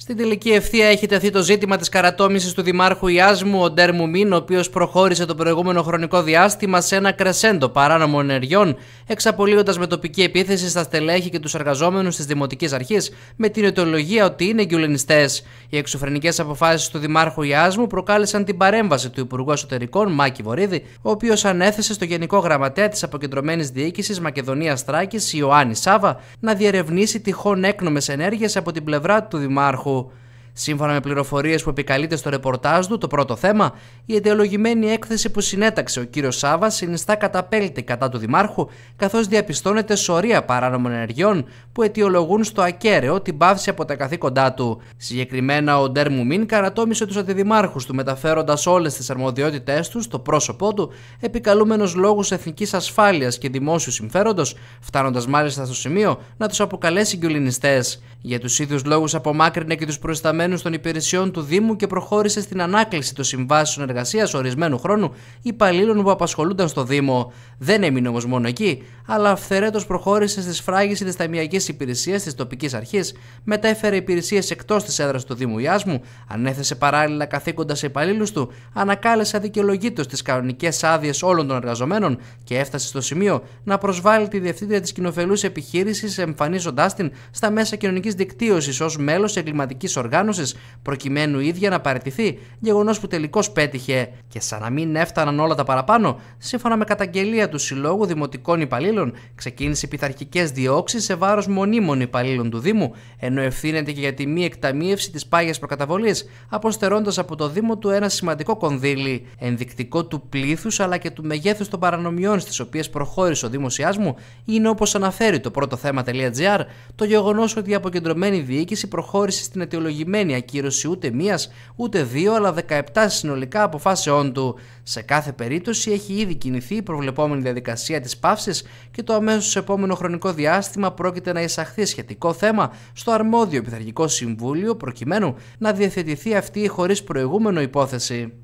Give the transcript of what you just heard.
Στην τελική ευθεία έχει τεθεί το ζήτημα της καρατόμησης του Δημάρχου Ιάσμου, ο Ντέρ Μουμίν, ο οποίος προχώρησε το προηγούμενο χρονικό διάστημα σε ένα κρεσέντο παράνομων ενεργειών, εξαπολύοντας με τοπική επίθεση στα στελέχη και τους εργαζόμενους της Δημοτικής Αρχής, με την αιτιολογία ότι είναι γκιουλενιστέ. Οι εξωφρενικές αποφάσεις του Δημάρχου Ιάσμου προκάλεσαν την παρέμβαση του Υπουργού Εσωτερικών, Μάκη Βορύδη, ο οποίος ανέθεσε στο Γενικό Γραμματέα της Αποκεντρωμένης Διοίκησης Μακεδονίας Τράκης, Ιωάννη Σάβα, να διερευνήσει τυχόν έκνομες ενέργειες από την πλευρά του Δημάρχου. trabajo Σύμφωνα με πληροφορίες που επικαλείται στο ρεπορτάζ του, το πρώτο θέμα, η αιτιολογημένη έκθεση που συνέταξε ο κύριος Σάβα συνιστά καταπέλτη κατά του Δημάρχου, καθώς διαπιστώνεται σωρία παράνομων ενεργειών που αιτιολογούν στο ακέραιο την πάυση από τα καθήκοντά του. Συγκεκριμένα, ο Ντέρ Μουμίν καρατόμησε τους αντιδημάρχους του, μεταφέροντας όλες τις αρμοδιότητές τους στο πρόσωπό του, επικαλούμενος λόγους εθνικής ασφάλειας και δημόσιου συμφέροντος, φτάνοντας μάλιστα στο σημείο να τους αποκαλέσει γκουλινιστέ. Για τους ίδιους λόγους απομάκρυνε και τους προϊσταμένους των υπηρεσιών του Δήμου και προχώρησε στην ανάκληση των συμβάσεων εργασίας ορισμένου χρόνου υπαλλήλων που απασχολούνταν στο Δήμο. Δεν έμεινε όμως μόνο εκεί, αλλά αυθερέτω προχώρησε στη σφράγιση της ταμιακής υπηρεσίας της τοπικής αρχής, μετέφερε υπηρεσίες εκτός της έδρας του Δήμου Ιάσμου, ανέθεσε παράλληλα καθήκοντα σε υπαλλήλους του, ανακάλεσε αδικαιολογήτως τις κανονικές άδειες όλων των εργαζομένων και έφτασε στο σημείο να προσβάλλει τη διευθύντρια της κοινοφελούς επιχείρησης, εμφανίζοντάς την στα μέσα κοινωνικής δικτύωσης ως μέλος εγκληματικής οργάνωσης προκειμένου η ίδια να παραιτηθεί, γεγονός που τελικώς πέτυχε. Και σαν να μην έφταναν όλα τα παραπάνω, σύμφωνα με καταγγελία του Συλλόγου Δημοτικών Υπαλλήλων, ξεκίνησε πειθαρχικές διώξεις σε βάρος μονίμων υπαλλήλων του Δήμου, ενώ ευθύνεται και για τη μη εκταμείευση της πάγιας προκαταβολής, αποστερώντας από το Δήμο του ένα σημαντικό κονδύλι, ενδεικτικό του πλήθους αλλά και του μεγέθους των παρανομιών στις οποίες προχώρησε ο δημοσιά μου, είναι όπως αναφέρει το πρώτο θέμα.gr το γεγονός ότι η αποκεντρωμένη διοίκηση προχώρησε στην αιτιολογημένη συγκεκριμένη ακύρωση ούτε μίας ούτε δύο αλλά 17 συνολικά αποφάσεών του. Σε κάθε περίπτωση έχει ήδη κινηθεί η προβλεπόμενη διαδικασία της παύσης και το αμέσως επόμενο χρονικό διάστημα πρόκειται να εισαχθεί σχετικό θέμα στο αρμόδιο Πειθαρχικό Συμβούλιο προκειμένου να διευθετηθεί αυτή χωρίς προηγούμενο υπόθεση.